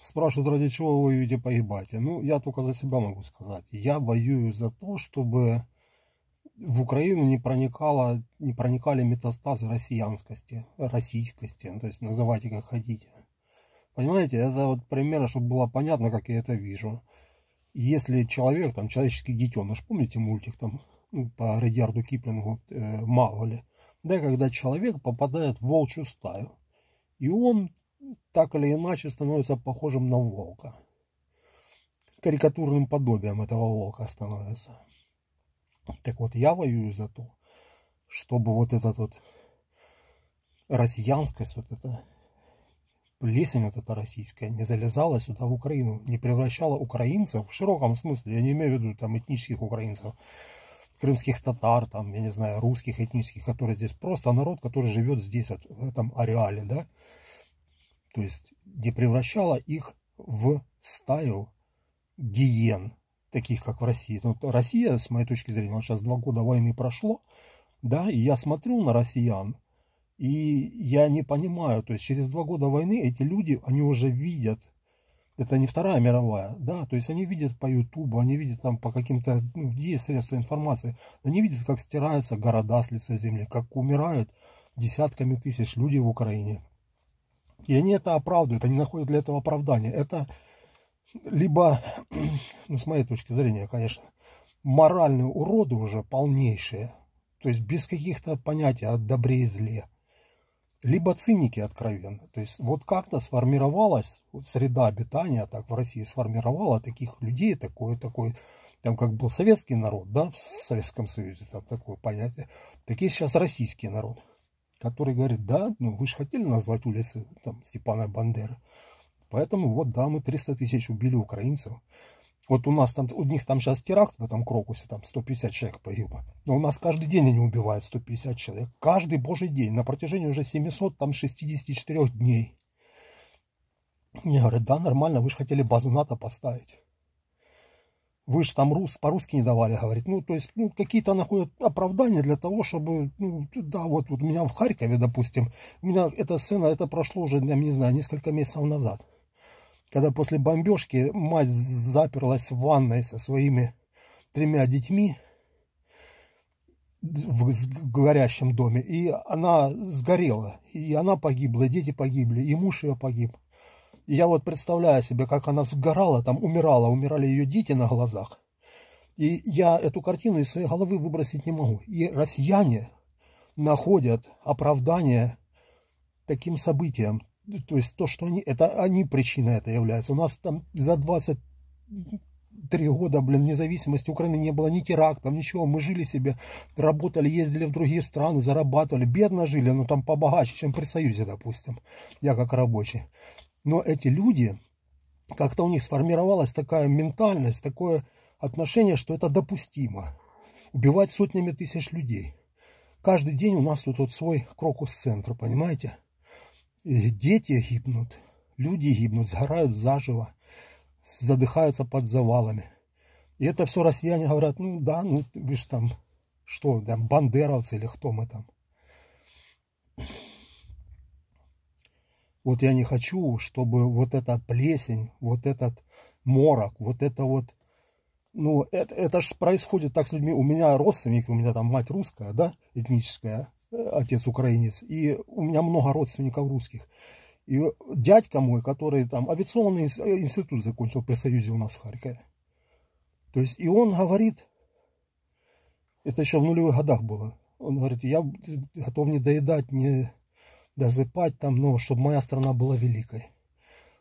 Спрашивают, ради чего вы воюете, погибаете. Ну, я только за себя могу сказать. Я воюю за то, чтобы в Украину не, проникало, не проникали метастазы россиянскости, российскости, ну, то есть называйте как хотите. Понимаете, это вот примерно, чтобы было понятно, как я это вижу. Если человек, там, человеческий детеныш, помните мультик там ну, по Редиарду Киплингу э, Маугли? Да, когда человек попадает в волчью стаю, и он так или иначе становится похожим на волка. Карикатурным подобием этого волка становится. Так вот, я воюю за то, чтобы вот эта вот россиянскость, вот эта плесень вот эта российская не залезала сюда в Украину, не превращала украинцев в широком смысле, я не имею в виду там этнических украинцев, крымских татар, там, я не знаю, русских этнических, которые здесь просто народ, который живет здесь, вот, в этом ареале, да, то есть не превращала их в стаю гиен, таких как в России. Но ну, вот Россия, с моей точки зрения, вот сейчас два года войны прошло, да, и я смотрю на россиян, и я не понимаю, то есть через два года войны эти люди, они уже видят, это не Вторая мировая, да, то есть они видят по Ютубу, они видят там по каким-то, ну, есть средства информации, они видят, как стираются города с лица земли, как умирают десятками тысяч людей в Украине, и они это оправдывают, они находят для этого оправдание. Это либо, ну, с моей точки зрения, конечно, моральные уроды уже полнейшие, то есть без каких-то понятий о добре и зле, либо циники откровенно. То есть вот как-то сформировалась вот среда обитания, так в России сформировала таких людей, такое, такое, там как был советский народ, да, в Советском Союзе, там такое понятие, такие сейчас российские народ который говорит, да, ну вы же хотели назвать улицы там, Степана Бандера Поэтому вот, да, мы 300 тысяч убили украинцев. Вот у нас там, у них там сейчас теракт в этом Крокусе, там 150 человек погибло. Но у нас каждый день они убивают 150 человек. Каждый божий день. На протяжении уже 700, там 64 дней. Мне говорят, да, нормально, вы же хотели базу НАТО поставить вы же там рус, по-русски не давали, говорит. Ну, то есть, ну, какие-то находят оправдания для того, чтобы, ну, да, вот, вот у меня в Харькове, допустим, у меня эта сцена, это прошло уже, я не знаю, несколько месяцев назад, когда после бомбежки мать заперлась в ванной со своими тремя детьми в горящем доме, и она сгорела, и она погибла, и дети погибли, и муж ее погиб я вот представляю себе, как она сгорала, там умирала, умирали ее дети на глазах. И я эту картину из своей головы выбросить не могу. И россияне находят оправдание таким событиям. То есть то, что они, это они причина это является. У нас там за 23 года, блин, независимости Украины не было ни терактов, ничего. Мы жили себе, работали, ездили в другие страны, зарабатывали. Бедно жили, но ну там побогаче, чем при Союзе, допустим. Я как рабочий но эти люди, как-то у них сформировалась такая ментальность, такое отношение, что это допустимо. Убивать сотнями тысяч людей. Каждый день у нас тут вот свой крокус-центр, понимаете? дети гибнут, люди гибнут, сгорают заживо, задыхаются под завалами. И это все россияне говорят, ну да, ну вы же там, что, там, бандеровцы или кто мы там. Вот я не хочу, чтобы вот эта плесень, вот этот морок, вот это вот... Ну, это, это же происходит так с людьми. У меня родственники, у меня там мать русская, да, этническая, э, отец украинец. И у меня много родственников русских. И дядька мой, который там авиационный э, институт закончил при Союзе у нас в Харькове. То есть, и он говорит, это еще в нулевых годах было, он говорит, я э, готов не доедать, не дозыпать там, ну, чтобы моя страна была великой.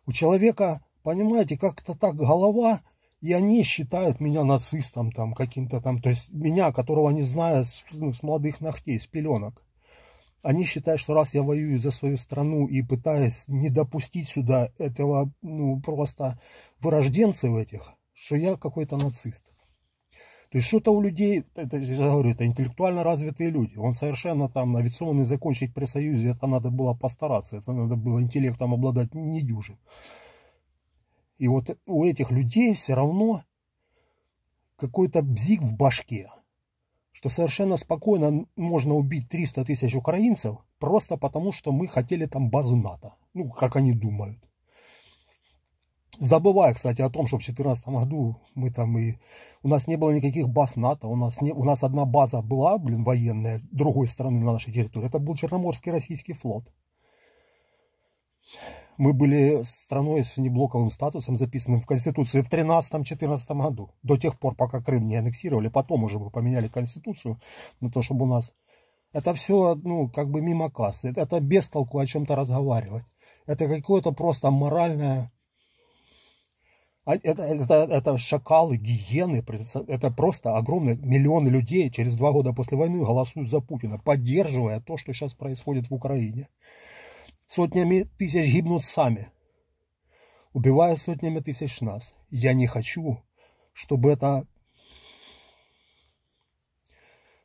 У человека, понимаете, как-то так голова, и они считают меня нацистом там каким-то там, то есть меня, которого они знают с, ну, с молодых ногтей, с пеленок. Они считают, что раз я воюю за свою страну и пытаюсь не допустить сюда этого, ну, просто вырожденцев этих, что я какой-то нацист. То есть что-то у людей, это, я говорю, это интеллектуально развитые люди. Он совершенно там авиационный закончить при Союзе, это надо было постараться, это надо было интеллектом обладать не дюжим. И вот у этих людей все равно какой-то бзик в башке, что совершенно спокойно можно убить 300 тысяч украинцев просто потому, что мы хотели там базу НАТО. Ну, как они думают. Забывая, кстати, о том, что в 2014 году мы там и... У нас не было никаких баз НАТО, у нас, не, у нас одна база была, блин, военная, другой стороны на нашей территории. Это был Черноморский российский флот. Мы были страной с неблоковым статусом, записанным в Конституции в 2013-2014 году, до тех пор, пока Крым не аннексировали. Потом уже мы поменяли Конституцию на то, чтобы у нас... Это все, ну, как бы мимо кассы. Это без толку о чем-то разговаривать. Это какое-то просто моральное а это, это, это шакалы, гиены, это просто огромные миллионы людей через два года после войны голосуют за Путина, поддерживая то, что сейчас происходит в Украине. Сотнями тысяч гибнут сами, убивая сотнями тысяч нас. Я не хочу, чтобы это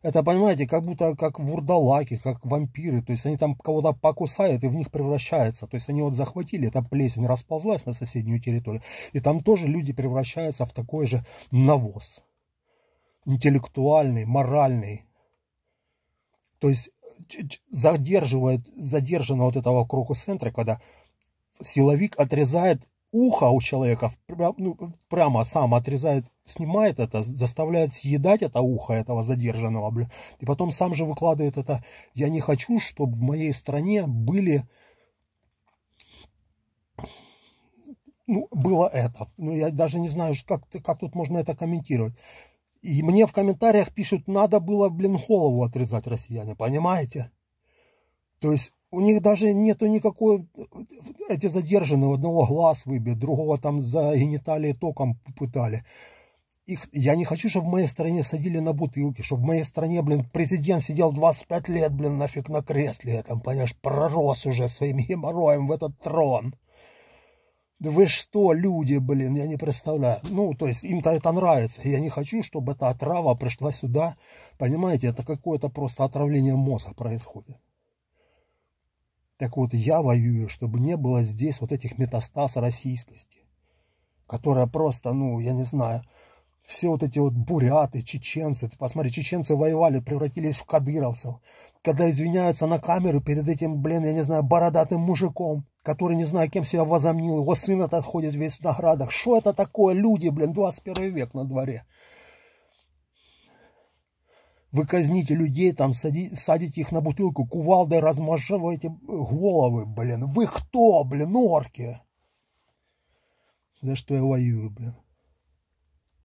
это, понимаете, как будто как вурдалаки, как вампиры. То есть они там кого-то покусают и в них превращаются. То есть они вот захватили, эта плесень расползлась на соседнюю территорию. И там тоже люди превращаются в такой же навоз. Интеллектуальный, моральный. То есть задерживает, задержано вот этого круга центра когда силовик отрезает ухо у человека прям, ну, прямо сам отрезает, снимает это, заставляет съедать это ухо этого задержанного, бля. И потом сам же выкладывает это. Я не хочу, чтобы в моей стране были... Ну, было это. Ну, я даже не знаю, как, как тут можно это комментировать. И мне в комментариях пишут, надо было, блин, голову отрезать россияне, понимаете? То есть у них даже нету никакой... Эти задержанные, одного глаз выбит, другого там за гениталии током пытали. Их, я не хочу, чтобы в моей стране садили на бутылки, чтобы в моей стране, блин, президент сидел 25 лет, блин, нафиг на кресле, там, понимаешь, пророс уже своим геморроем в этот трон. Вы что, люди, блин, я не представляю. Ну, то есть им-то это нравится. Я не хочу, чтобы эта отрава пришла сюда. Понимаете, это какое-то просто отравление мозга происходит. Так вот, я воюю, чтобы не было здесь вот этих метастаз российскости, которая просто, ну, я не знаю, все вот эти вот буряты, чеченцы. Ты посмотри, чеченцы воевали, превратились в кадыровцев. Когда извиняются на камеры перед этим, блин, я не знаю, бородатым мужиком, который не знаю, кем себя возомнил. Его сын отходит весь в наградах. Что это такое? Люди, блин, 21 век на дворе. Вы казните людей, там сади, садите их на бутылку, кувалдой размашиваете головы, блин. Вы кто, блин, орки? За что я воюю, блин?